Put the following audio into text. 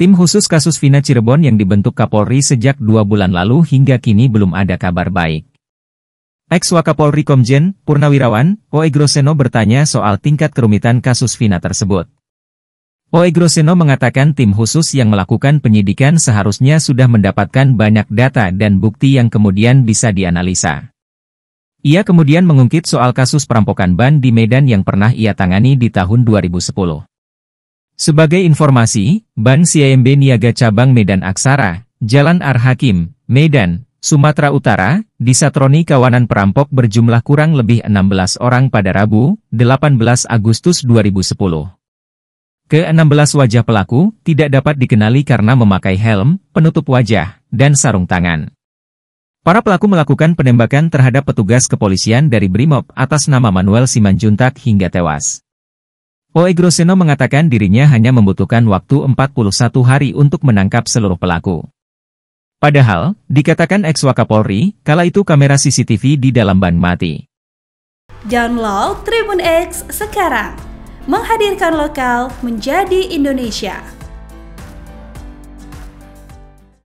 Tim khusus kasus Vina Cirebon yang dibentuk Kapolri sejak dua bulan lalu hingga kini belum ada kabar baik. Ex Wakapolri Komjen, Purnawirawan, Oe Groseno bertanya soal tingkat kerumitan kasus Vina tersebut. Oe Groseno mengatakan tim khusus yang melakukan penyidikan seharusnya sudah mendapatkan banyak data dan bukti yang kemudian bisa dianalisa. Ia kemudian mengungkit soal kasus perampokan ban di Medan yang pernah ia tangani di tahun 2010. Sebagai informasi, Ban CIMB Niaga Cabang Medan Aksara, Jalan Arhakim, Medan, Sumatera Utara, disatroni kawanan perampok berjumlah kurang lebih 16 orang pada Rabu, 18 Agustus 2010. Ke-16 wajah pelaku tidak dapat dikenali karena memakai helm, penutup wajah, dan sarung tangan. Para pelaku melakukan penembakan terhadap petugas kepolisian dari BRIMOB atas nama Manuel Simanjuntak hingga tewas. Oegroseno mengatakan dirinya hanya membutuhkan waktu 41 hari untuk menangkap seluruh pelaku. Padahal, dikatakan ex-Wakapolri, kala itu kamera CCTV di dalam ban mati. Download Tribun X sekarang, menghadirkan lokal menjadi Indonesia.